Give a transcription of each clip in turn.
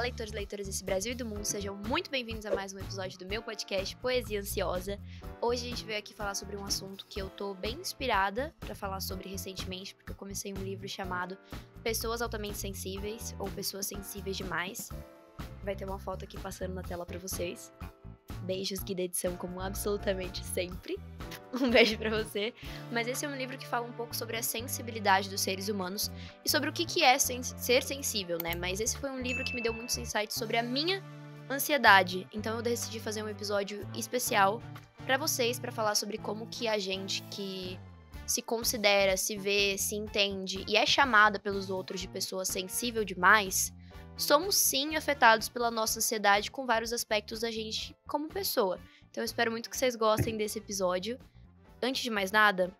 Olá, leitores e leitoras desse Brasil e do mundo, sejam muito bem-vindos a mais um episódio do meu podcast Poesia Ansiosa. Hoje a gente veio aqui falar sobre um assunto que eu tô bem inspirada para falar sobre recentemente, porque eu comecei um livro chamado Pessoas Altamente Sensíveis ou Pessoas Sensíveis Demais. Vai ter uma foto aqui passando na tela para vocês. Beijos, guia de edição, como absolutamente sempre. um beijo para você. Mas esse é um livro que fala um pouco sobre a sensibilidade dos seres humanos e sobre o que, que é ser sensível, né? Mas esse foi um livro que me deu muitos insights sobre a minha ansiedade. Então eu decidi fazer um episódio especial para vocês para falar sobre como que a gente que se considera, se vê, se entende e é chamada pelos outros de pessoa sensível demais, somos sim afetados pela nossa ansiedade com vários aspectos da gente como pessoa. Então eu espero muito que vocês gostem desse episódio Antes de mais nada,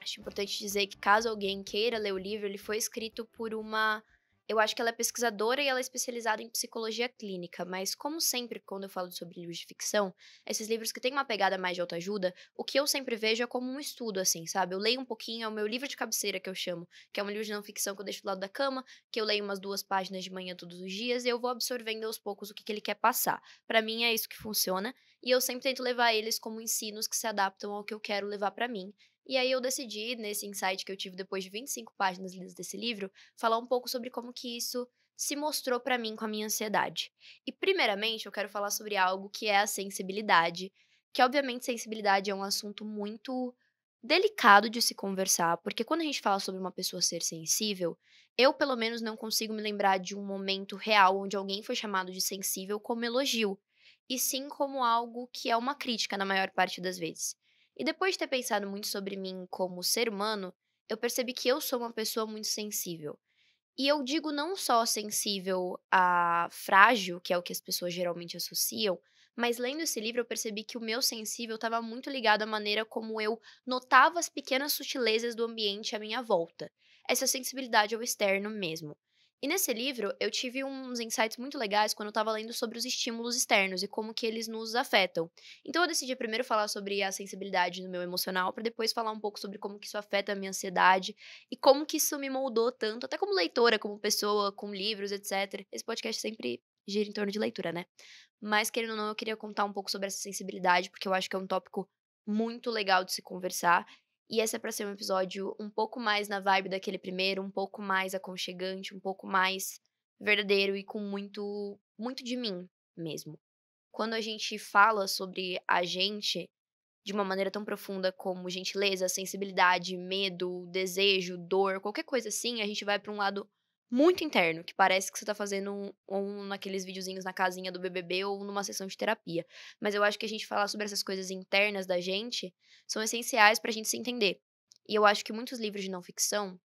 acho importante dizer que caso alguém queira ler o livro, ele foi escrito por uma. Eu acho que ela é pesquisadora e ela é especializada em psicologia clínica, mas como sempre quando eu falo sobre livros de ficção, esses livros que têm uma pegada mais de autoajuda, o que eu sempre vejo é como um estudo, assim, sabe? Eu leio um pouquinho, é o meu livro de cabeceira que eu chamo, que é um livro de não ficção que eu deixo do lado da cama, que eu leio umas duas páginas de manhã todos os dias e eu vou absorvendo aos poucos o que, que ele quer passar. Para mim é isso que funciona. E eu sempre tento levar eles como ensinos que se adaptam ao que eu quero levar para mim. E aí eu decidi, nesse insight que eu tive depois de 25 páginas lidas desse livro, falar um pouco sobre como que isso se mostrou para mim com a minha ansiedade. E primeiramente, eu quero falar sobre algo que é a sensibilidade, que obviamente sensibilidade é um assunto muito delicado de se conversar, porque quando a gente fala sobre uma pessoa ser sensível, eu pelo menos não consigo me lembrar de um momento real onde alguém foi chamado de sensível como elogio e sim como algo que é uma crítica na maior parte das vezes. E depois de ter pensado muito sobre mim como ser humano, eu percebi que eu sou uma pessoa muito sensível. E eu digo não só sensível a frágil, que é o que as pessoas geralmente associam, mas lendo esse livro eu percebi que o meu sensível estava muito ligado à maneira como eu notava as pequenas sutilezas do ambiente à minha volta. Essa sensibilidade ao externo mesmo. E nesse livro, eu tive uns insights muito legais quando eu estava lendo sobre os estímulos externos e como que eles nos afetam. Então eu decidi primeiro falar sobre a sensibilidade no meu emocional, para depois falar um pouco sobre como que isso afeta a minha ansiedade e como que isso me moldou tanto, até como leitora, como pessoa, com livros, etc. Esse podcast sempre gira em torno de leitura, né? Mas querendo ou não, eu queria contar um pouco sobre essa sensibilidade, porque eu acho que é um tópico muito legal de se conversar e esse é para ser um episódio um pouco mais na vibe daquele primeiro, um pouco mais aconchegante, um pouco mais verdadeiro e com muito muito de mim mesmo. Quando a gente fala sobre a gente de uma maneira tão profunda como gentileza, sensibilidade, medo, desejo, dor, qualquer coisa assim, a gente vai para um lado muito interno, que parece que você tá fazendo um, um naqueles videozinhos na casinha do BBB ou numa sessão de terapia. Mas eu acho que a gente falar sobre essas coisas internas da gente são essenciais pra gente se entender. E eu acho que muitos livros de não ficção.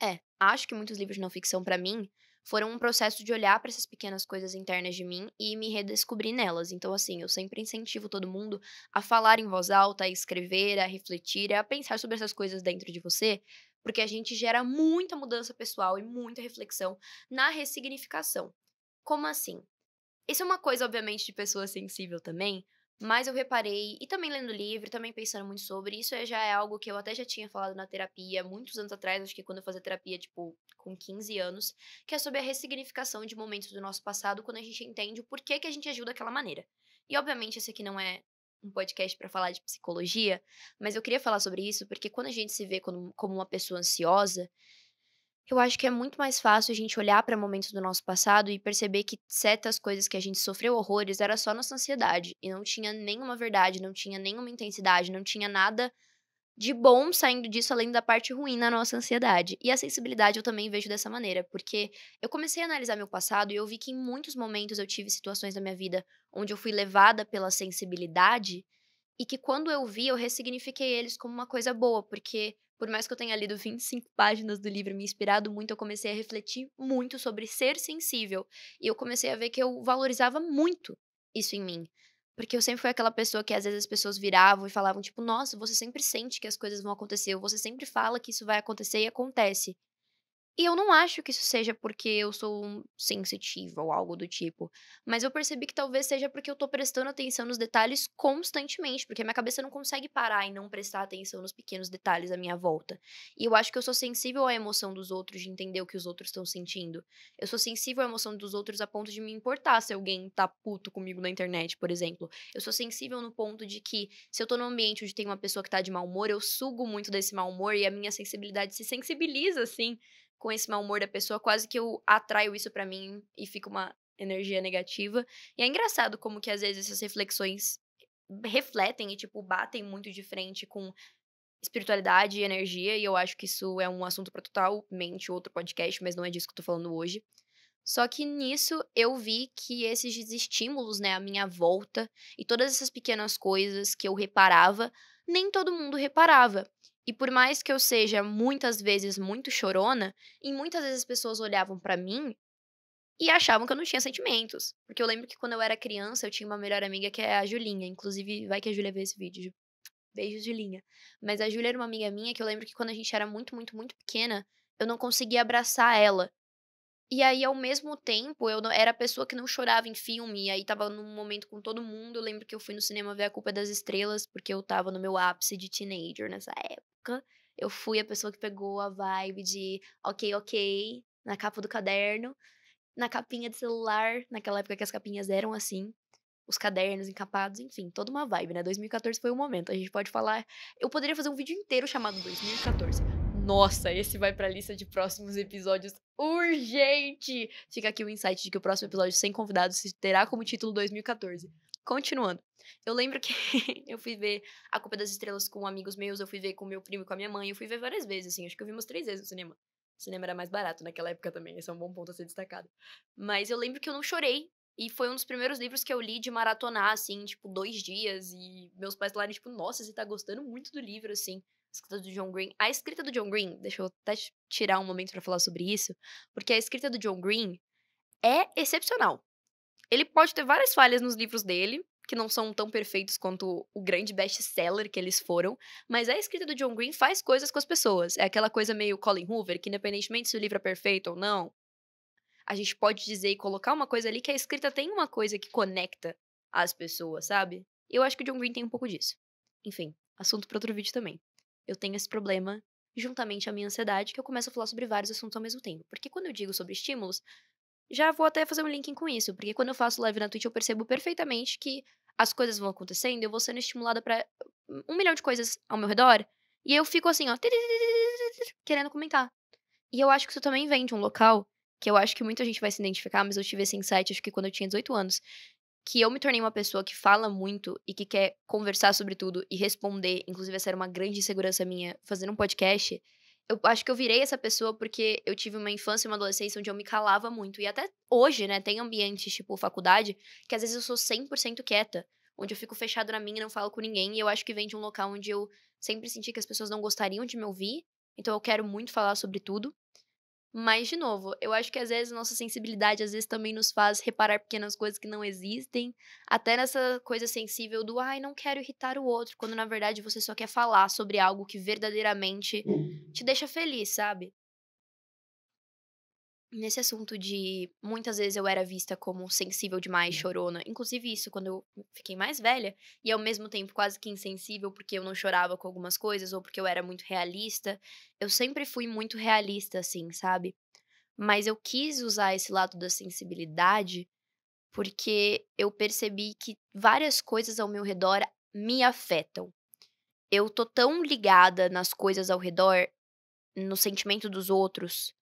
É, acho que muitos livros de não ficção, para mim, foram um processo de olhar para essas pequenas coisas internas de mim e me redescobrir nelas. Então, assim, eu sempre incentivo todo mundo a falar em voz alta, a escrever, a refletir, a pensar sobre essas coisas dentro de você, porque a gente gera muita mudança pessoal e muita reflexão na ressignificação. Como assim? Isso é uma coisa, obviamente, de pessoa sensível também, mas eu reparei, e também lendo livro, também pensando muito sobre, isso já é algo que eu até já tinha falado na terapia muitos anos atrás, acho que quando eu fazia terapia, tipo, com 15 anos, que é sobre a ressignificação de momentos do nosso passado quando a gente entende o porquê que a gente agiu daquela maneira. E obviamente esse aqui não é um podcast para falar de psicologia, mas eu queria falar sobre isso porque quando a gente se vê como, como uma pessoa ansiosa, eu acho que é muito mais fácil a gente olhar para momentos do nosso passado e perceber que certas coisas que a gente sofreu horrores era só nossa ansiedade e não tinha nenhuma verdade, não tinha nenhuma intensidade, não tinha nada de bom saindo disso, além da parte ruim na nossa ansiedade. E a sensibilidade eu também vejo dessa maneira, porque eu comecei a analisar meu passado e eu vi que em muitos momentos eu tive situações da minha vida onde eu fui levada pela sensibilidade e que quando eu vi, eu ressignifiquei eles como uma coisa boa, porque por mais que eu tenha lido 25 páginas do livro, me inspirado muito, eu comecei a refletir muito sobre ser sensível. E eu comecei a ver que eu valorizava muito isso em mim. Porque eu sempre fui aquela pessoa que às vezes as pessoas viravam e falavam, tipo, nossa, você sempre sente que as coisas vão acontecer, ou você sempre fala que isso vai acontecer e acontece. E eu não acho que isso seja porque eu sou sensitiva ou algo do tipo. Mas eu percebi que talvez seja porque eu tô prestando atenção nos detalhes constantemente. Porque minha cabeça não consegue parar e não prestar atenção nos pequenos detalhes à minha volta. E eu acho que eu sou sensível à emoção dos outros, de entender o que os outros estão sentindo. Eu sou sensível à emoção dos outros a ponto de me importar se alguém tá puto comigo na internet, por exemplo. Eu sou sensível no ponto de que se eu tô num ambiente onde tem uma pessoa que tá de mau humor, eu sugo muito desse mau humor e a minha sensibilidade se sensibiliza, assim com esse mau humor da pessoa, quase que eu atraio isso para mim e fica uma energia negativa. E é engraçado como que às vezes essas reflexões refletem e tipo batem muito de frente com espiritualidade e energia, e eu acho que isso é um assunto para totalmente outro podcast, mas não é disso que eu tô falando hoje. Só que nisso eu vi que esses estímulos, né, a minha volta e todas essas pequenas coisas que eu reparava, nem todo mundo reparava. E por mais que eu seja muitas vezes muito chorona, e muitas vezes as pessoas olhavam para mim e achavam que eu não tinha sentimentos. Porque eu lembro que quando eu era criança, eu tinha uma melhor amiga que é a Julinha. Inclusive, vai que a Julia vê esse vídeo. Beijo, Julinha. Mas a Julia era uma amiga minha que eu lembro que quando a gente era muito, muito, muito pequena, eu não conseguia abraçar ela. E aí, ao mesmo tempo, eu não, era a pessoa que não chorava em filme, e aí tava num momento com todo mundo. Eu lembro que eu fui no cinema ver A Culpa é das Estrelas, porque eu tava no meu ápice de teenager nessa época. Eu fui a pessoa que pegou a vibe de ok, ok, na capa do caderno, na capinha de celular, naquela época que as capinhas eram assim, os cadernos encapados, enfim, toda uma vibe, né? 2014 foi o momento, a gente pode falar. Eu poderia fazer um vídeo inteiro chamado 2014. Nossa, esse vai pra lista de próximos episódios urgente! Fica aqui o insight de que o próximo episódio sem convidados terá como título 2014. Continuando. Eu lembro que eu fui ver A Copa das Estrelas com amigos meus, eu fui ver com meu primo e com a minha mãe, eu fui ver várias vezes, assim, acho que eu vi umas três vezes no cinema. O cinema era mais barato naquela época também, esse é um bom ponto a ser destacado. Mas eu lembro que eu não chorei, e foi um dos primeiros livros que eu li de maratonar, assim, tipo, dois dias, e meus pais falaram, tipo, nossa, você tá gostando muito do livro, assim escrita do John Green. A escrita do John Green, deixa eu até tirar um momento para falar sobre isso, porque a escrita do John Green é excepcional. Ele pode ter várias falhas nos livros dele, que não são tão perfeitos quanto o grande best-seller que eles foram, mas a escrita do John Green faz coisas com as pessoas. É aquela coisa meio Colin Hoover, que independentemente se o livro é perfeito ou não, a gente pode dizer e colocar uma coisa ali que a escrita tem uma coisa que conecta as pessoas, sabe? Eu acho que o John Green tem um pouco disso. Enfim, assunto para outro vídeo também eu tenho esse problema, juntamente à minha ansiedade, que eu começo a falar sobre vários assuntos ao mesmo tempo. Porque quando eu digo sobre estímulos, já vou até fazer um link com isso, porque quando eu faço live na Twitch eu percebo perfeitamente que as coisas vão acontecendo, eu vou sendo estimulada para um milhão de coisas ao meu redor, e eu fico assim, ó, querendo comentar. E eu acho que isso também vem de um local que eu acho que muita gente vai se identificar, mas eu tive esse insight, acho que quando eu tinha 18 anos, que eu me tornei uma pessoa que fala muito e que quer conversar sobre tudo e responder, inclusive essa era uma grande insegurança minha, fazendo um podcast, eu acho que eu virei essa pessoa porque eu tive uma infância e uma adolescência onde eu me calava muito. E até hoje, né, tem ambientes, tipo faculdade, que às vezes eu sou 100% quieta, onde eu fico fechado na minha e não falo com ninguém. E eu acho que vem de um local onde eu sempre senti que as pessoas não gostariam de me ouvir. Então eu quero muito falar sobre tudo. Mas, de novo, eu acho que às vezes nossa sensibilidade às vezes também nos faz reparar pequenas coisas que não existem, até nessa coisa sensível do ai, não quero irritar o outro, quando na verdade você só quer falar sobre algo que verdadeiramente te deixa feliz, sabe? nesse assunto de muitas vezes eu era vista como sensível demais, hum. chorona, inclusive isso quando eu fiquei mais velha e ao mesmo tempo quase que insensível porque eu não chorava com algumas coisas ou porque eu era muito realista. Eu sempre fui muito realista assim, sabe? Mas eu quis usar esse lado da sensibilidade porque eu percebi que várias coisas ao meu redor me afetam. Eu tô tão ligada nas coisas ao redor, no sentimento dos outros,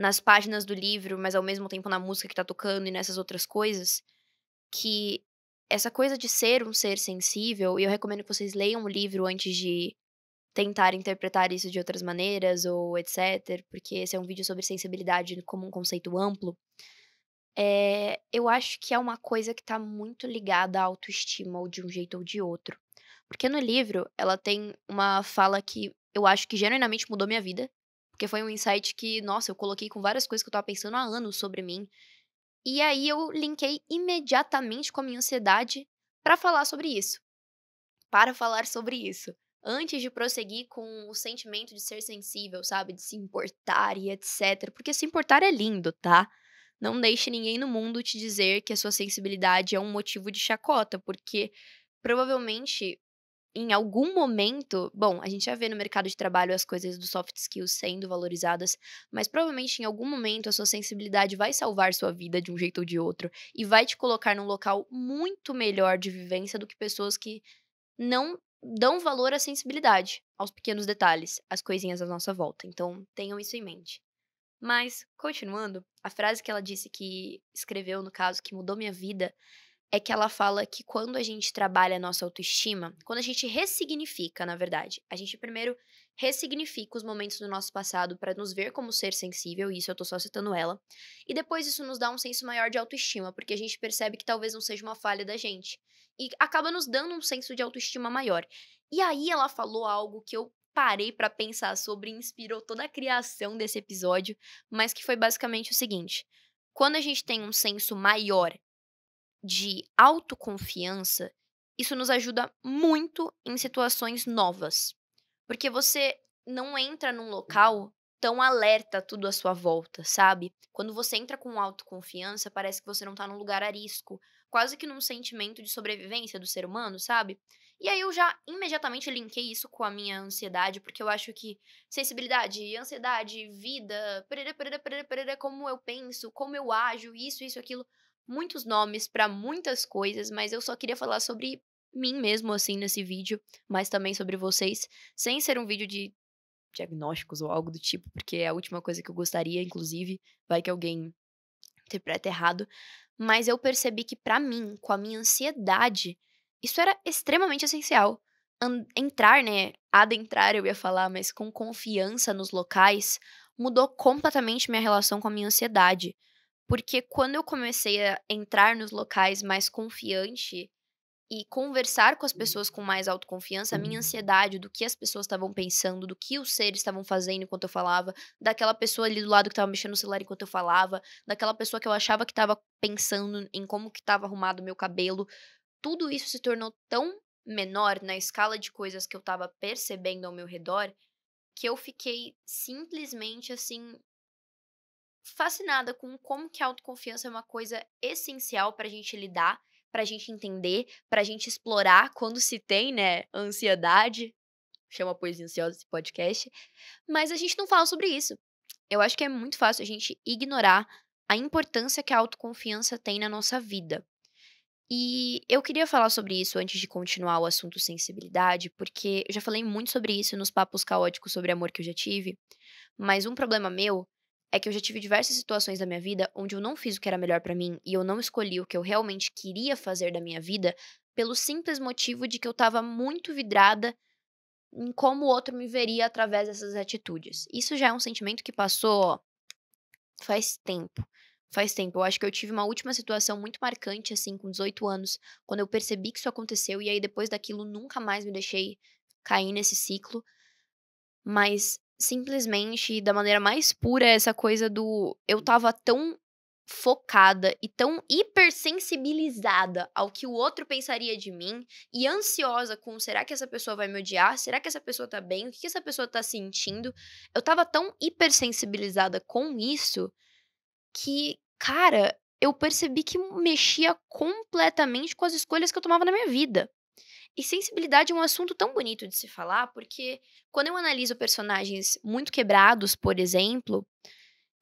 nas páginas do livro, mas ao mesmo tempo na música que tá tocando e nessas outras coisas, que essa coisa de ser um ser sensível, e eu recomendo que vocês leiam o livro antes de tentar interpretar isso de outras maneiras ou etc, porque esse é um vídeo sobre sensibilidade como um conceito amplo. É, eu acho que é uma coisa que está muito ligada à autoestima, ou de um jeito ou de outro. Porque no livro, ela tem uma fala que eu acho que genuinamente mudou minha vida, porque foi um insight que, nossa, eu coloquei com várias coisas que eu tava pensando há anos sobre mim. E aí eu linkei imediatamente com a minha ansiedade para falar sobre isso. Para falar sobre isso. Antes de prosseguir com o sentimento de ser sensível, sabe? De se importar e etc. Porque se importar é lindo, tá? Não deixe ninguém no mundo te dizer que a sua sensibilidade é um motivo de chacota, porque provavelmente em algum momento, bom, a gente já vê no mercado de trabalho as coisas do soft skills sendo valorizadas, mas provavelmente em algum momento a sua sensibilidade vai salvar sua vida de um jeito ou de outro e vai te colocar num local muito melhor de vivência do que pessoas que não dão valor à sensibilidade, aos pequenos detalhes, às coisinhas à nossa volta. Então, tenham isso em mente. Mas, continuando, a frase que ela disse que escreveu, no caso, que mudou minha vida, é que ela fala que quando a gente trabalha a nossa autoestima, quando a gente ressignifica, na verdade, a gente primeiro ressignifica os momentos do nosso passado para nos ver como ser sensível, e isso eu tô só citando ela, e depois isso nos dá um senso maior de autoestima, porque a gente percebe que talvez não seja uma falha da gente, e acaba nos dando um senso de autoestima maior. E aí ela falou algo que eu parei para pensar sobre e inspirou toda a criação desse episódio, mas que foi basicamente o seguinte: quando a gente tem um senso maior de autoconfiança, isso nos ajuda muito em situações novas. Porque você não entra num uhum. local tão alerta tudo à sua volta, sabe? Quando você entra com autoconfiança, parece que você não tá num lugar risco, quase que num sentimento de sobrevivência do ser humano, sabe? E aí eu já imediatamente linkei isso com a minha ansiedade, porque eu acho que sensibilidade, ansiedade, vida, perere, perere, perere, perere, como eu penso, como eu ajo, isso, isso, aquilo, muitos nomes para muitas coisas, mas eu só queria falar sobre mim mesmo assim nesse vídeo, mas também sobre vocês, sem ser um vídeo de diagnósticos ou algo do tipo, porque é a última coisa que eu gostaria, inclusive, vai que alguém interpreta errado, mas eu percebi que para mim, com a minha ansiedade, isso era extremamente essencial. entrar, né? Adentrar, eu ia falar, mas com confiança nos locais, mudou completamente minha relação com a minha ansiedade. Porque quando eu comecei a entrar nos locais mais confiante e conversar com as uhum. pessoas com mais autoconfiança, a minha uhum. ansiedade do que as pessoas estavam pensando, do que os seres estavam fazendo enquanto eu falava, daquela pessoa ali do lado que estava mexendo no celular enquanto eu falava, daquela pessoa que eu achava que estava pensando em como que estava arrumado o meu cabelo, tudo isso se tornou tão menor na escala de coisas que eu estava percebendo ao meu redor que eu fiquei simplesmente assim fascinada com como que a autoconfiança é uma coisa essencial para a gente lidar, para a gente entender, para a gente explorar quando se tem, né, ansiedade. Chama a Poesia Ansiosa esse podcast. Mas a gente não fala sobre isso. Eu acho que é muito fácil a gente ignorar a importância que a autoconfiança tem na nossa vida. E eu queria falar sobre isso antes de continuar o assunto sensibilidade, porque eu já falei muito sobre isso nos papos caóticos sobre amor que eu já tive, mas um problema meu é que eu já tive diversas situações da minha vida onde eu não fiz o que era melhor para mim e eu não escolhi o que eu realmente queria fazer da minha vida pelo simples motivo de que eu estava muito vidrada em como o outro me veria através dessas atitudes. Isso já é um sentimento que passou ó, faz tempo. Faz tempo. Eu acho que eu tive uma última situação muito marcante, assim, com 18 anos, quando eu percebi que isso aconteceu e aí depois daquilo nunca mais me deixei cair nesse ciclo. Mas simplesmente, da maneira mais pura, é essa coisa do eu tava tão focada e tão hipersensibilizada ao que o outro pensaria de mim e ansiosa com será que essa pessoa vai me odiar? Será que essa pessoa tá bem? O que essa pessoa tá sentindo? Eu tava tão hipersensibilizada com isso que, cara, eu percebi que mexia completamente com as escolhas que eu tomava na minha vida. E sensibilidade é um assunto tão bonito de se falar, porque quando eu analiso personagens muito quebrados, por exemplo,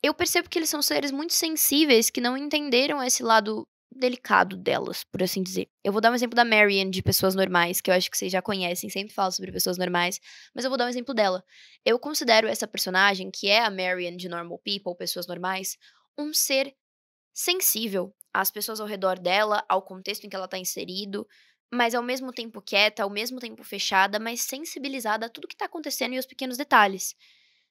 eu percebo que eles são seres muito sensíveis que não entenderam esse lado delicado delas, por assim dizer. Eu vou dar um exemplo da Marianne de pessoas normais, que eu acho que vocês já conhecem, sempre falo sobre pessoas normais, mas eu vou dar um exemplo dela. Eu considero essa personagem, que é a Marianne de Normal People, pessoas normais, um ser sensível às pessoas ao redor dela, ao contexto em que ela está inserido, mas ao mesmo tempo quieta, ao mesmo tempo fechada, mas sensibilizada a tudo que está acontecendo e os pequenos detalhes.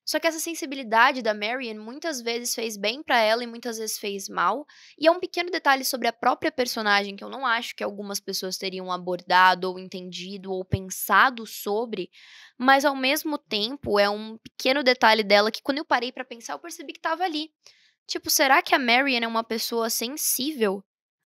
Só que essa sensibilidade da Marion muitas vezes fez bem para ela e muitas vezes fez mal. E é um pequeno detalhe sobre a própria personagem que eu não acho que algumas pessoas teriam abordado ou entendido ou pensado sobre, mas ao mesmo tempo é um pequeno detalhe dela que quando eu parei para pensar eu percebi que estava ali. Tipo, será que a Marion é uma pessoa sensível?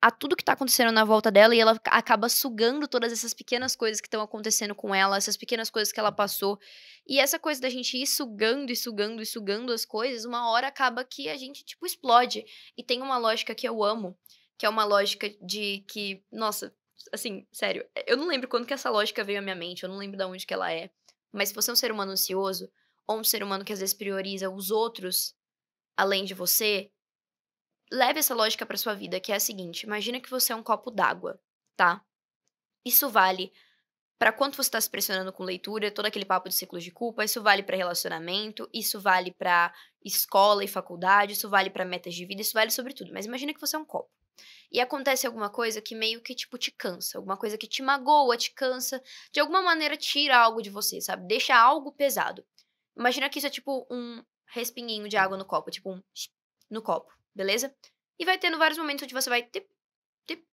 a tudo que tá acontecendo na volta dela e ela acaba sugando todas essas pequenas coisas que estão acontecendo com ela, essas pequenas coisas que ela passou. E essa coisa da gente ir sugando e sugando e sugando as coisas, uma hora acaba que a gente, tipo, explode. E tem uma lógica que eu amo, que é uma lógica de que, nossa, assim, sério, eu não lembro quando que essa lógica veio à minha mente, eu não lembro de onde que ela é. Mas se você é um ser humano ansioso, ou um ser humano que às vezes prioriza os outros além de você, leve essa lógica para sua vida, que é a seguinte: imagina que você é um copo d'água, tá? Isso vale para quanto você está se pressionando com leitura, todo aquele papo de ciclos de culpa, isso vale para relacionamento, isso vale para escola e faculdade, isso vale para metas de vida, isso vale sobre tudo. Mas imagina que você é um copo. E acontece alguma coisa que meio que tipo te cansa, alguma coisa que te magoa, te cansa, de alguma maneira tira algo de você, sabe? Deixa algo pesado. Imagina que isso é tipo um respinguinho de água no copo, tipo um no copo beleza? E vai tendo vários momentos onde você vai tip, tip,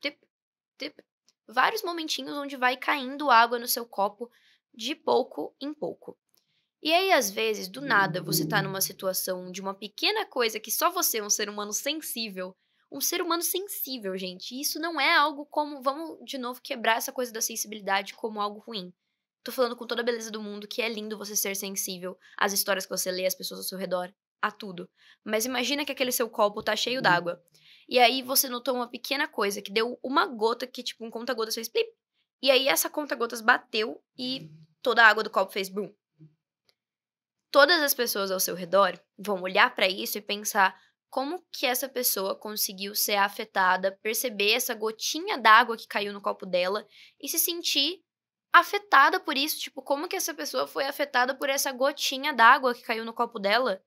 tip, tip. Vários momentinhos onde vai caindo água no seu copo de pouco em pouco. E aí, às vezes, do nada, você tá numa situação de uma pequena coisa que só você, um ser humano sensível, um ser humano sensível, gente. E isso não é algo como. Vamos de novo quebrar essa coisa da sensibilidade como algo ruim. Tô falando com toda a beleza do mundo que é lindo você ser sensível às histórias que você lê, às pessoas ao seu redor a tudo. Mas imagina que aquele seu copo tá cheio uhum. d'água. E aí você notou uma pequena coisa que deu uma gota que, tipo, um conta-gotas fez plip. E aí essa conta-gotas bateu e toda a água do copo fez bum. Todas as pessoas ao seu redor vão olhar para isso e pensar como que essa pessoa conseguiu ser afetada, perceber essa gotinha d'água que caiu no copo dela e se sentir afetada por isso, tipo, como que essa pessoa foi afetada por essa gotinha d'água que caiu no copo dela?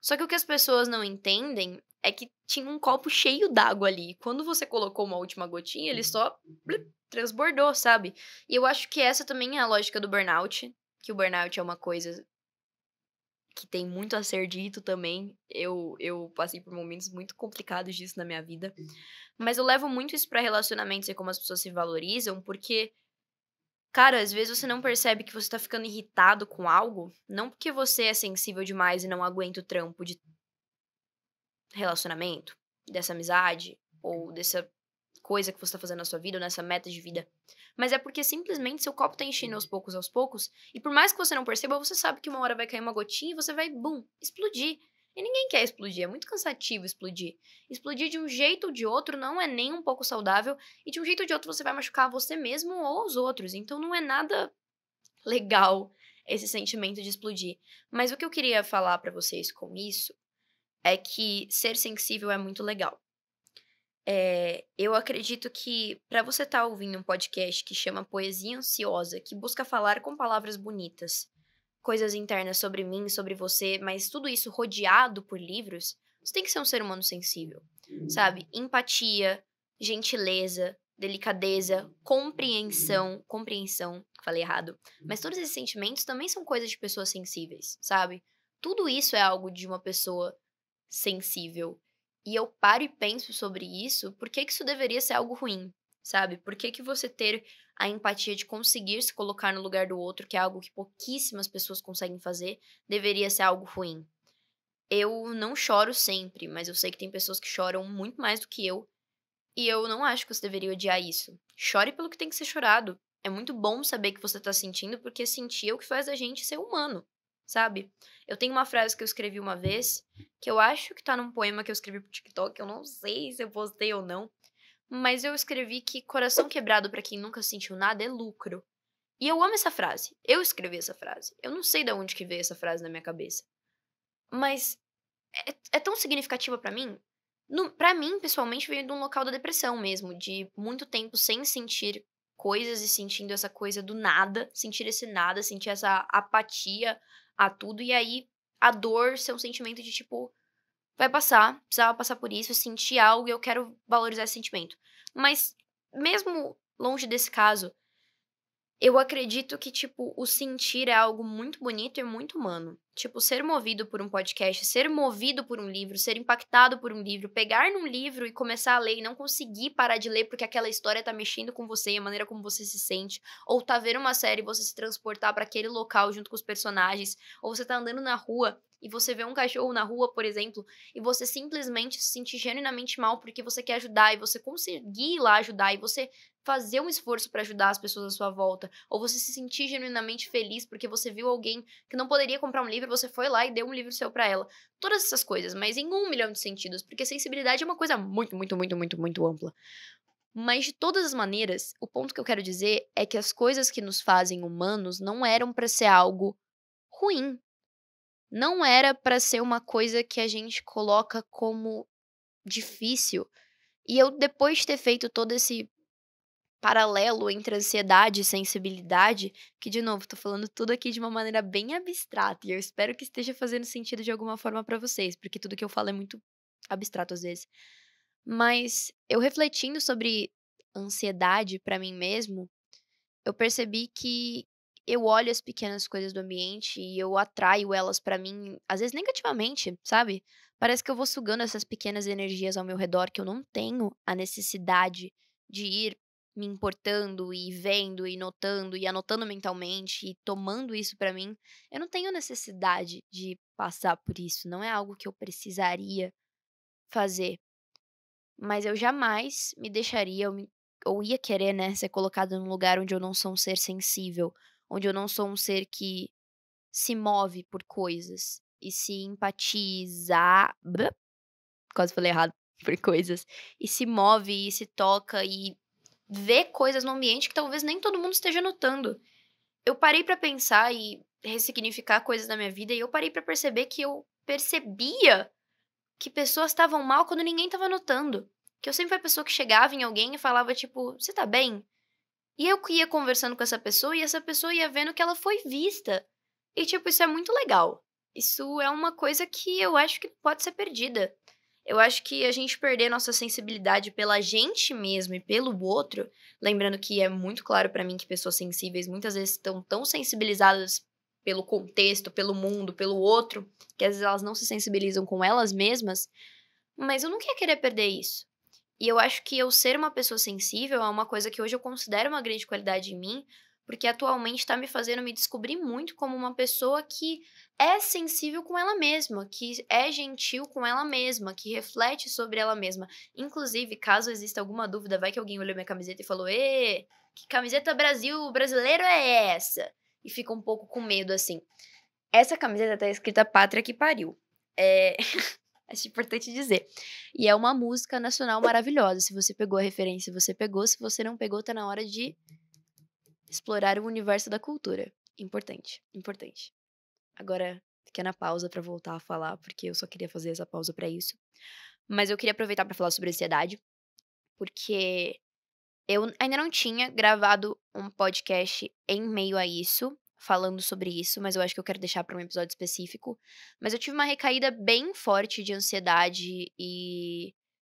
Só que o que as pessoas não entendem é que tinha um copo cheio d'água ali. Quando você colocou uma última gotinha, ele só transbordou, sabe? E eu acho que essa também é a lógica do burnout, que o burnout é uma coisa que tem muito a ser dito também. Eu, eu passei por momentos muito complicados disso na minha vida. Mas eu levo muito isso para relacionamentos e como as pessoas se valorizam, porque Cara, às vezes você não percebe que você tá ficando irritado com algo, não porque você é sensível demais e não aguenta o trampo de relacionamento, dessa amizade, ou dessa coisa que você tá fazendo na sua vida, ou nessa meta de vida. Mas é porque simplesmente seu copo tá enchendo aos uhum. poucos, aos poucos, e por mais que você não perceba, você sabe que uma hora vai cair uma gotinha e você vai, bum, explodir. E ninguém quer explodir, é muito cansativo explodir. Explodir de um jeito ou de outro não é nem um pouco saudável, e de um jeito ou de outro você vai machucar você mesmo ou os outros. Então não é nada legal esse sentimento de explodir. Mas o que eu queria falar para vocês com isso é que ser sensível é muito legal. É, eu acredito que para você estar tá ouvindo um podcast que chama Poesia Ansiosa, que busca falar com palavras bonitas coisas internas sobre mim, sobre você, mas tudo isso rodeado por livros, você tem que ser um ser humano sensível, uhum. sabe? Empatia, gentileza, delicadeza, compreensão, compreensão, falei errado. Mas todos esses sentimentos também são coisas de pessoas sensíveis, sabe? Tudo isso é algo de uma pessoa sensível. E eu paro e penso sobre isso, por que isso deveria ser algo ruim? sabe? Por que, que você ter a empatia de conseguir se colocar no lugar do outro, que é algo que pouquíssimas pessoas conseguem fazer, deveria ser algo ruim? Eu não choro sempre, mas eu sei que tem pessoas que choram muito mais do que eu. E eu não acho que você deveria odiar isso. Chore pelo que tem que ser chorado. É muito bom saber que você tá sentindo, porque sentir é o que faz a gente ser humano, sabe? Eu tenho uma frase que eu escrevi uma vez, que eu acho que tá num poema que eu escrevi pro TikTok, eu não sei se eu postei ou não, mas eu escrevi que coração quebrado para quem nunca sentiu nada é lucro. E eu amo essa frase. Eu escrevi essa frase. Eu não sei de onde que veio essa frase na minha cabeça. Mas é, é tão significativa para mim. para mim, pessoalmente, veio de um local da depressão mesmo, de muito tempo sem sentir coisas e sentindo essa coisa do nada, sentir esse nada, sentir essa apatia a tudo e aí a dor ser um sentimento de tipo, vai passar, precisava passar por isso, eu senti algo e eu quero valorizar esse sentimento. Mas, mesmo longe desse caso, eu acredito que, tipo, o sentir é algo muito bonito e muito humano. Tipo, ser movido por um podcast, ser movido por um livro, ser impactado por um livro, pegar num livro e começar a ler e não conseguir parar de ler porque aquela história tá mexendo com você e a maneira como você se sente, ou tá vendo uma série e você se transportar para aquele local junto com os personagens, ou você tá andando na rua e você vê um cachorro na rua, por exemplo, e você simplesmente se sentir genuinamente mal porque você quer ajudar e você conseguir ir lá ajudar e você fazer um esforço para ajudar as pessoas à sua volta, ou você se sentir genuinamente feliz porque você viu alguém que não poderia comprar um livro, você foi lá e deu um livro seu para ela. Todas essas coisas, mas em um milhão de sentidos, porque sensibilidade é uma coisa muito, muito, muito, muito, muito ampla. Mas de todas as maneiras, o ponto que eu quero dizer é que as coisas que nos fazem humanos não eram para ser algo ruim, não era para ser uma coisa que a gente coloca como difícil. E eu, depois de ter feito todo esse paralelo entre ansiedade e sensibilidade, que, de novo, tô falando tudo aqui de uma maneira bem abstrata, e eu espero que esteja fazendo sentido de alguma forma para vocês, porque tudo que eu falo é muito abstrato às vezes. Mas eu refletindo sobre ansiedade para mim mesmo, eu percebi que eu olho as pequenas coisas do ambiente e eu atraio elas para mim, às vezes negativamente, sabe? Parece que eu vou sugando essas pequenas energias ao meu redor que eu não tenho a necessidade de ir me importando e vendo e notando e anotando mentalmente e tomando isso para mim. Eu não tenho necessidade de passar por isso, não é algo que eu precisaria fazer. Mas eu jamais me deixaria ou, ou ia querer, né, ser colocado num lugar onde eu não sou um ser sensível, onde eu não sou um ser que se move por coisas e se empatiza. quase falei errado por coisas. E se move e se toca e vê coisas no ambiente que talvez nem todo mundo esteja notando. Eu parei para pensar e ressignificar coisas da minha vida e eu parei para perceber que eu percebia que pessoas estavam mal quando ninguém estava notando. Que eu sempre fui a pessoa que chegava em alguém e falava, tipo, você tá bem? E eu ia conversando com essa pessoa e essa pessoa ia vendo que ela foi vista. E, tipo, isso é muito legal. Isso é uma coisa que eu acho que pode ser perdida. Eu acho que a gente perder nossa sensibilidade pela gente mesmo e pelo outro, lembrando que é muito claro para mim que pessoas sensíveis muitas vezes estão tão sensibilizadas pelo contexto, pelo mundo, pelo outro, que às vezes elas não se sensibilizam com elas mesmas, mas eu não queria querer perder isso. E eu acho que eu ser uma pessoa sensível é uma coisa que hoje eu considero uma grande qualidade em mim, porque atualmente está me fazendo me descobrir muito como uma pessoa que é sensível com ela mesma, que é gentil com ela mesma, que reflete sobre ela mesma. Inclusive, caso exista alguma dúvida, vai que alguém olhou minha camiseta e falou: "Ê, que camiseta Brasil brasileiro é essa?" E fica um pouco com medo assim. Essa camiseta tá escrita Pátria que pariu. É Acho é importante dizer. E é uma música nacional maravilhosa. Se você pegou a referência, você pegou. Se você não pegou, tá na hora de explorar o universo da cultura. Importante, importante. Agora, pequena pausa para voltar a falar, porque eu só queria fazer essa pausa para isso. Mas eu queria aproveitar para falar sobre ansiedade, porque eu ainda não tinha gravado um podcast em meio a isso falando sobre isso, mas eu acho que eu quero deixar para um episódio específico. Mas eu tive uma recaída bem forte de ansiedade e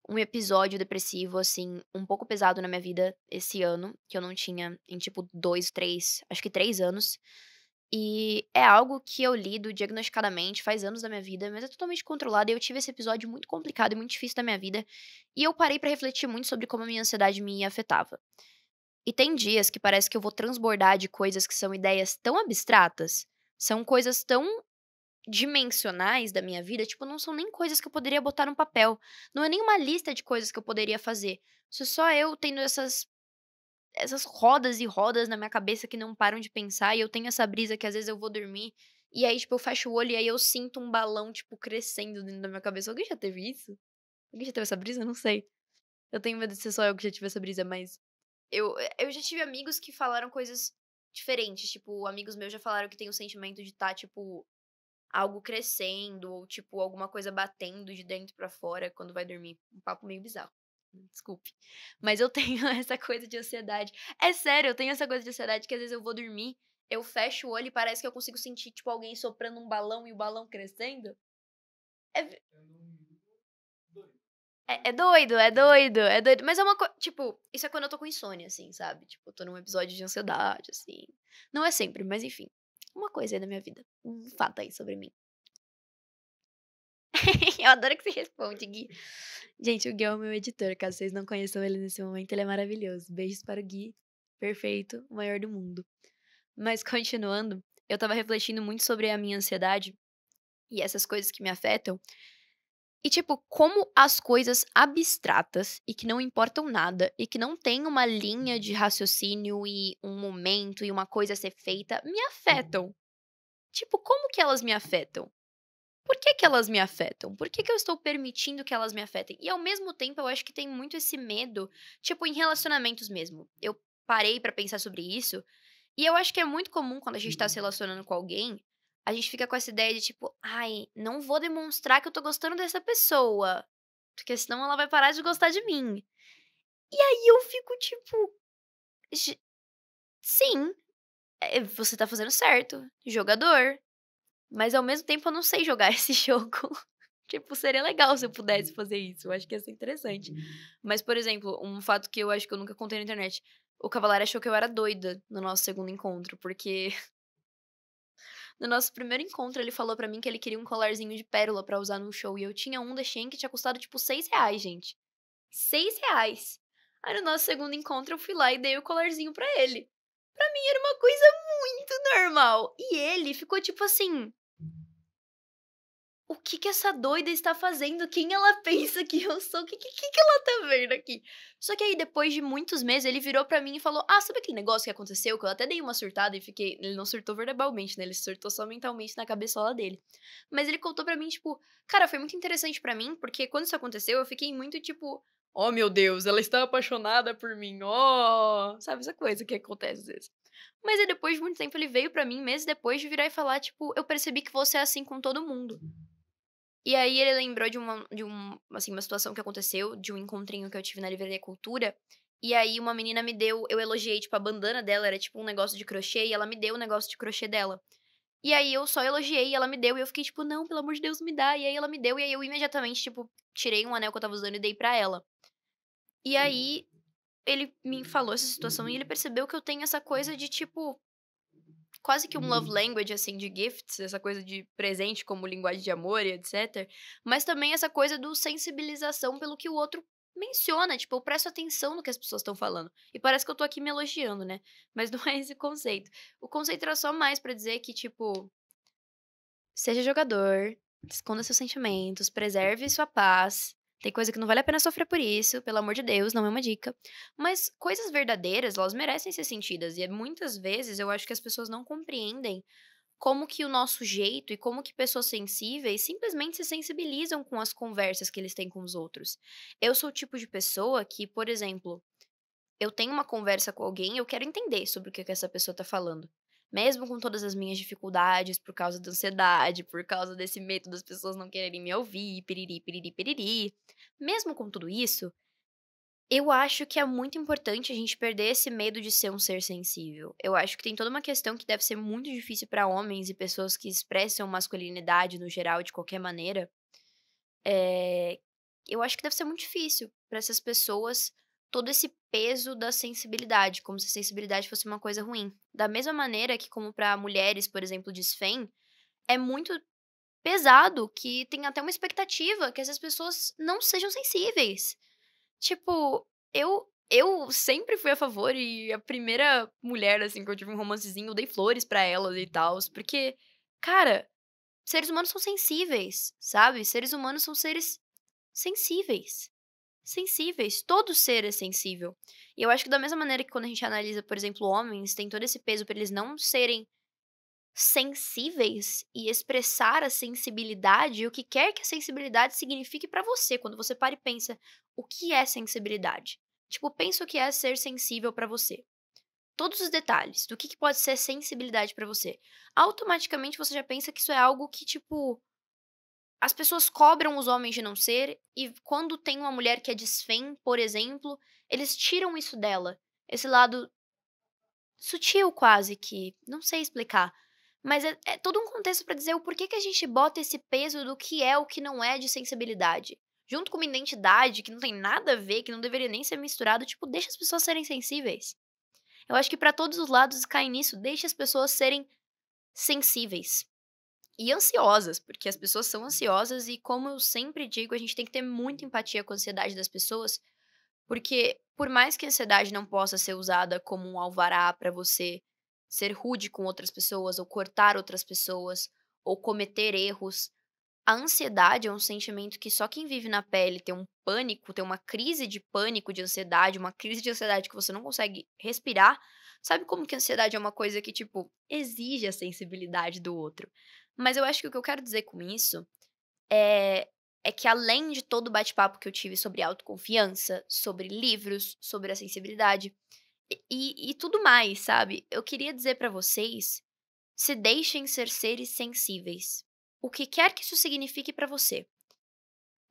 um episódio depressivo, assim, um pouco pesado na minha vida esse ano, que eu não tinha em tipo dois, três, acho que três anos. E é algo que eu lido diagnosticadamente faz anos da minha vida, mas é totalmente controlado. E eu tive esse episódio muito complicado e muito difícil da minha vida. E eu parei para refletir muito sobre como a minha ansiedade me afetava. E tem dias que parece que eu vou transbordar de coisas que são ideias tão abstratas, são coisas tão dimensionais da minha vida, tipo, não são nem coisas que eu poderia botar no papel. Não é nenhuma lista de coisas que eu poderia fazer. Se só eu tendo essas essas rodas e rodas na minha cabeça que não param de pensar e eu tenho essa brisa que às vezes eu vou dormir e aí tipo eu fecho o olho e aí eu sinto um balão tipo crescendo dentro da minha cabeça. Alguém já teve isso? Alguém já teve essa brisa? Não sei. Eu tenho medo de ser só eu que já tive essa brisa, mas eu, eh, eu já tive amigos que falaram coisas diferentes. Tipo, amigos meus já falaram que tem o sentimento de estar, tá, tipo, algo crescendo, ou, tipo, alguma coisa batendo de dentro para fora quando vai dormir. Um papo meio bizarro. Né, desculpe. Mas eu tenho essa coisa de ansiedade. É sério, eu tenho essa coisa de ansiedade que às vezes eu vou dormir, eu fecho o olho e parece que eu consigo sentir, tipo, alguém soprando um balão e o balão crescendo. É... É, é, doido, é doido, é doido. Mas é uma coisa. Tipo, isso é quando eu tô com insônia, assim, sabe? Tipo, tô num episódio de ansiedade, assim. Não é sempre, mas enfim. Uma coisa aí na minha vida. Um fato aí sobre mim. eu adoro que você responde, Gui. Gente, o Gui é o meu editor. Caso vocês não conheçam ele nesse momento, ele é maravilhoso. Beijos para o Gui. Perfeito, o maior do mundo. Mas continuando, eu tava refletindo muito sobre a minha ansiedade e essas coisas que me afetam. E, tipo, como as coisas abstratas e que não importam nada e que não tem uma linha de raciocínio e um momento e uma coisa a ser feita me afetam. Uhum. Tipo, como que elas me afetam? Por que, que elas me afetam? Por que, que eu estou permitindo que elas me afetem? E ao mesmo tempo, eu acho que tem muito esse medo, tipo, em relacionamentos mesmo. Eu parei para pensar sobre isso e eu acho que é muito comum quando a gente tá se uhum. relacionando com alguém a gente fica com essa ideia de tipo, ai, não vou demonstrar que eu tô gostando dessa pessoa, porque senão ela vai parar de gostar de mim. E aí eu fico tipo, sim, é, é, você tá fazendo certo, jogador. Mas ao mesmo tempo eu não sei jogar esse jogo. tipo, seria legal se eu pudesse uhum. fazer isso. Eu acho que ia ser interessante. Mas, por exemplo, um fato que eu acho que eu nunca contei na internet. O cavalari achou que eu era doida no nosso segundo encontro, porque no nosso primeiro encontro, ele falou para mim que ele queria um colarzinho de pérola para usar no show. E eu tinha um da Shein que tinha custado tipo 6 reais, gente. 6 reais. Aí no nosso segundo encontro, eu fui lá e dei o colarzinho para ele. Pra mim era uma coisa muito normal. E ele ficou tipo assim: o que que essa doida está fazendo? Quem ela pensa que eu sou? O que, que, que ela tá vendo aqui? Só que aí, depois de muitos meses, ele virou para mim e falou: Ah, sabe aquele negócio que aconteceu? Que eu até dei uma surtada e fiquei. Ele não surtou verbalmente, né? Ele surtou só mentalmente na cabeçola dele. Mas ele contou para mim, tipo, cara, foi muito interessante para mim, porque quando isso aconteceu, eu fiquei muito tipo. Oh meu Deus, ela está apaixonada por mim. Oh, sabe essa coisa que acontece às vezes. Mas aí depois de muito tempo ele veio para mim, meses depois de virar e falar tipo, eu percebi que você é assim com todo mundo. E aí ele lembrou de uma, de um, assim, uma situação que aconteceu, de um encontrinho que eu tive na Livraria Cultura. E aí uma menina me deu, eu elogiei, tipo, a bandana dela, era tipo um negócio de crochê, e ela me deu o um negócio de crochê dela. E aí eu só elogiei, e ela me deu, e eu fiquei, tipo, não, pelo amor de Deus, me dá. E aí ela me deu, e aí eu imediatamente, tipo, tirei um anel que eu tava usando e dei pra ela. E aí uhum. ele me falou essa situação e ele percebeu que eu tenho essa coisa de, tipo, quase que um love uhum. language, assim, de gifts, essa coisa de presente como linguagem de amor e etc. Mas também essa coisa do sensibilização pelo que o outro menciona, tipo, eu presto atenção no que as pessoas estão falando. E parece que eu tô aqui me elogiando, né? Mas não é esse conceito. O conceito era só mais para dizer que, tipo, seja jogador, esconda seus sentimentos, preserve sua paz, tem coisa que não vale a pena sofrer por isso, pelo amor de Deus, não é uma dica. Mas coisas verdadeiras, elas merecem ser sentidas. E é muitas vezes eu acho que as pessoas não compreendem como que o nosso jeito e como que pessoas sensíveis simplesmente se sensibilizam com as conversas que eles têm com os outros. Eu sou o tipo de pessoa que, por exemplo, eu tenho uma conversa com alguém, eu quero entender sobre o que, que essa pessoa tá falando mesmo com todas as minhas dificuldades por causa da ansiedade, por causa desse medo das pessoas não quererem me ouvir, piriri, piriri, piriri, mesmo com tudo isso, eu acho que é muito importante a gente perder esse medo de ser um ser sensível. Eu acho que tem toda uma questão que deve ser muito difícil para homens e pessoas que expressam masculinidade no geral de qualquer maneira. É... Eu acho que deve ser muito difícil para essas pessoas todo esse peso da sensibilidade, como se a sensibilidade fosse uma coisa ruim. Da mesma maneira que, como para mulheres, por exemplo, de é muito pesado que tem até uma expectativa que essas pessoas não sejam sensíveis. Tipo, eu eu sempre fui a favor e a primeira mulher assim que eu tive um romancezinho, eu dei flores para elas e tal, porque cara, seres humanos são sensíveis, sabe? Seres humanos são seres sensíveis sensíveis. Todo ser é sensível. E eu acho que da mesma maneira que quando a gente analisa, por exemplo, homens, tem todo esse peso para eles não serem sensíveis e expressar a sensibilidade, o que quer que a sensibilidade signifique para você, quando você para e pensa, o que é sensibilidade? Tipo, pensa o que é ser sensível para você. Todos os detalhes do que, que pode ser sensibilidade para você. Automaticamente você já pensa que isso é algo que, tipo, as pessoas cobram os homens de não ser, e quando tem uma mulher que é desfém, por exemplo, eles tiram isso dela. Esse lado sutil, quase que. Não sei explicar. Mas é, é todo um contexto para dizer o porquê que a gente bota esse peso do que é o que não é de sensibilidade. Junto com uma identidade que não tem nada a ver, que não deveria nem ser misturado, tipo, deixa as pessoas serem sensíveis. Eu acho que para todos os lados cai nisso, deixa as pessoas serem sensíveis e ansiosas, porque as pessoas são ansiosas e como eu sempre digo, a gente tem que ter muita empatia com a ansiedade das pessoas, porque por mais que a ansiedade não possa ser usada como um alvará para você ser rude com outras pessoas ou cortar outras pessoas ou cometer erros, a ansiedade é um sentimento que só quem vive na pele tem um pânico, tem uma crise de pânico, de ansiedade, uma crise de ansiedade que você não consegue respirar. Sabe como que a ansiedade é uma coisa que, tipo, exige a sensibilidade do outro? Mas eu acho que o que eu quero dizer com isso é, é que além de todo o bate-papo que eu tive sobre autoconfiança, sobre livros, sobre a sensibilidade e, e tudo mais, sabe? Eu queria dizer para vocês: se deixem ser seres sensíveis. O que quer que isso signifique para você.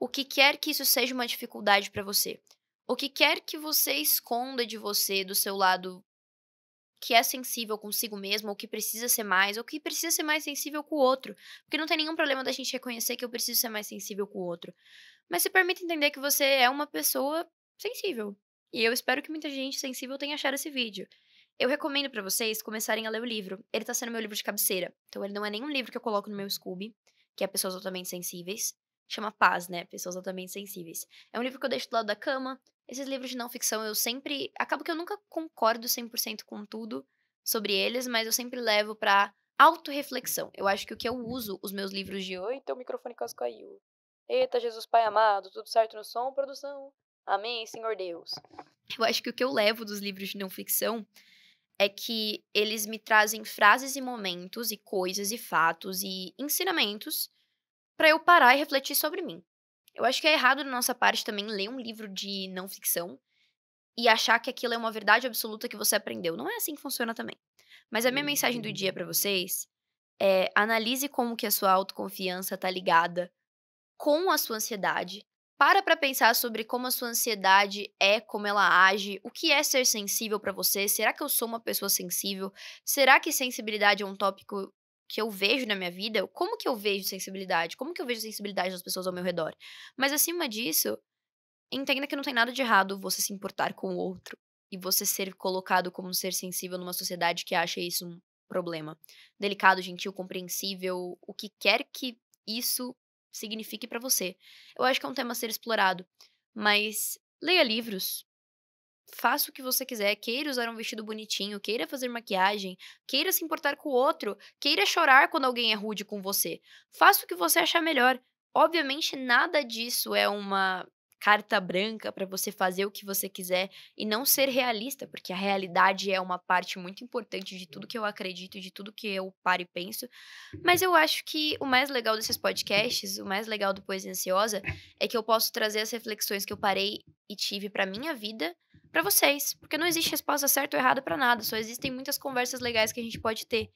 O que quer que isso seja uma dificuldade para você. O que quer que você esconda de você, do seu lado que é sensível consigo mesmo, ou que precisa ser mais, ou que precisa ser mais sensível com o outro. Porque não tem nenhum problema da gente reconhecer que eu preciso ser mais sensível com o outro. Mas se permite entender que você é uma pessoa sensível. E eu espero que muita gente sensível tenha achado esse vídeo. Eu recomendo para vocês começarem a ler o livro. Ele tá sendo meu livro de cabeceira. Então ele não é nenhum livro que eu coloco no meu Scooby, que é Pessoas Altamente Sensíveis chama Paz, né? Pessoas altamente sensíveis. É um livro que eu deixo do lado da cama. Esses livros de não ficção eu sempre. Acabo que eu nunca concordo 100% com tudo sobre eles, mas eu sempre levo pra autorreflexão. Eu acho que o que eu uso os meus livros de. Oi, teu microfone quase caiu. Eita, Jesus Pai amado, tudo certo no som, produção. Amém, Senhor Deus. Eu acho que o que eu levo dos livros de não ficção é que eles me trazem frases e momentos e coisas e fatos e ensinamentos para eu parar e refletir sobre mim. Eu acho que é errado da nossa parte também ler um livro de não ficção e achar que aquilo é uma verdade absoluta que você aprendeu. Não é assim que funciona também. Mas a minha mensagem do dia para uhum. vocês é: analise como que a sua autoconfiança tá ligada com a sua ansiedade. Para para pensar sobre como a sua ansiedade é, como ela age, o que é ser sensível para você? Será que eu sou uma pessoa sensível? Será que sensibilidade é um tópico que eu vejo na minha vida, como que eu vejo sensibilidade, como que eu vejo sensibilidade das pessoas ao meu redor. Mas acima disso, entenda que não tem nada de errado você se importar com o outro e você ser colocado como um ser sensível numa sociedade que acha isso um problema. Delicado, gentil, compreensível, o que quer que isso signifique para você. Eu acho que é um tema a ser explorado, mas leia livros, faça o que você quiser, queira usar um vestido bonitinho, queira fazer maquiagem, queira se importar com o outro, queira chorar quando alguém é rude com você. Faça o que você achar melhor. Obviamente, nada disso é uma carta branca para você fazer o que você quiser e não ser realista, porque a realidade é uma parte muito importante de tudo que eu acredito, de tudo que eu paro e penso. Mas eu acho que o mais legal desses podcasts, o mais legal do Poesia Ansiosa, é que eu posso trazer as reflexões que eu parei e tive para minha vida para vocês, porque não existe resposta certa ou errada para nada, só existem muitas conversas legais que a gente pode ter.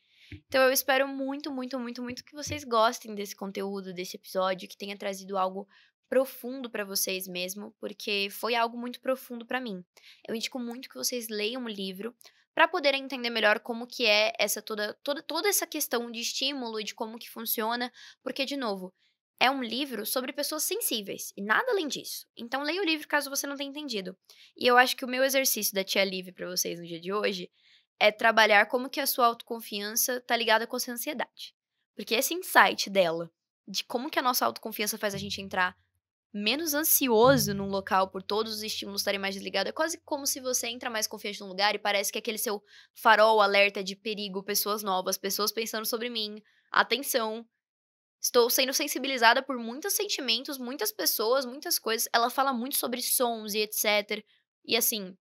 Então eu espero muito, muito, muito, muito que vocês gostem desse conteúdo, desse episódio, que tenha trazido algo profundo para vocês mesmo, porque foi algo muito profundo para mim. Eu indico muito que vocês leiam o livro para poderem entender melhor como que é essa toda, toda toda essa questão de estímulo e de como que funciona, porque de novo, é um livro sobre pessoas sensíveis e nada além disso. Então leia o livro caso você não tenha entendido. E eu acho que o meu exercício da tia livre para vocês no dia de hoje é trabalhar como que a sua autoconfiança tá ligada com a sua ansiedade. Porque esse insight dela de como que a nossa autoconfiança faz a gente entrar menos ansioso uhum. num local por todos os estímulos estarem mais desligados. É quase como se você entra mais confiante num lugar e parece que aquele seu farol alerta de perigo, pessoas novas, pessoas pensando sobre mim, atenção. Estou sendo sensibilizada por muitos sentimentos, muitas pessoas, muitas coisas. Ela fala muito sobre sons e etc. E assim,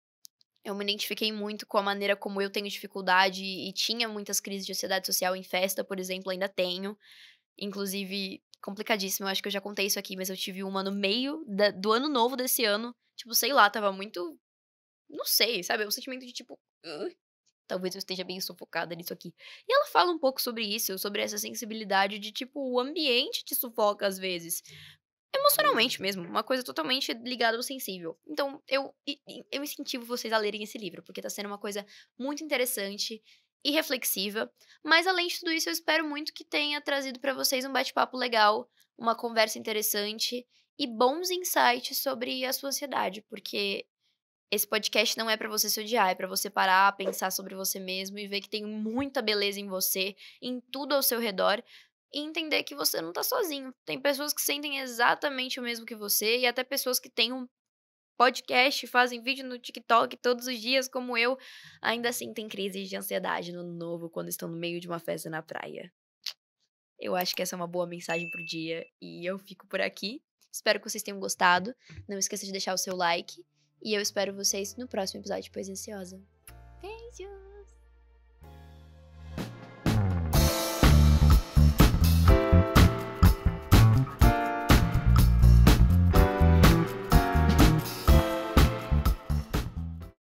eu me identifiquei muito com a maneira como eu tenho dificuldade e tinha muitas crises de ansiedade social em festa, por exemplo, ainda tenho. Inclusive, complicadíssimo. Eu acho que eu já contei isso aqui, mas eu tive uma no meio da, do ano novo desse ano. Tipo, sei lá, tava muito. Não sei, sabe? É um sentimento de tipo. Uh, talvez eu esteja bem sufocada nisso aqui. E ela fala um pouco sobre isso, sobre essa sensibilidade de tipo, o ambiente te sufoca às vezes. Emocionalmente uhum. mesmo, uma coisa totalmente ligada ao sensível. Então, eu, eu incentivo vocês a lerem esse livro, porque tá sendo uma coisa muito interessante e reflexiva. Mas além de tudo isso, eu espero muito que tenha trazido para vocês um bate-papo legal, uma conversa interessante e bons insights sobre a sua ansiedade, porque esse podcast não é para você se odiar, é para você parar, pensar sobre você mesmo e ver que tem muita beleza em você, em tudo ao seu redor. E entender que você não tá sozinho. Tem pessoas que sentem exatamente o mesmo que você, e até pessoas que têm um podcast, fazem vídeo no TikTok todos os dias, como eu, ainda assim tem crises de ansiedade no novo quando estão no meio de uma festa na praia. Eu acho que essa é uma boa mensagem pro dia e eu fico por aqui. Espero que vocês tenham gostado. Não esqueça de deixar o seu like e eu espero vocês no próximo episódio de Poesia Ansiosa. Beijo!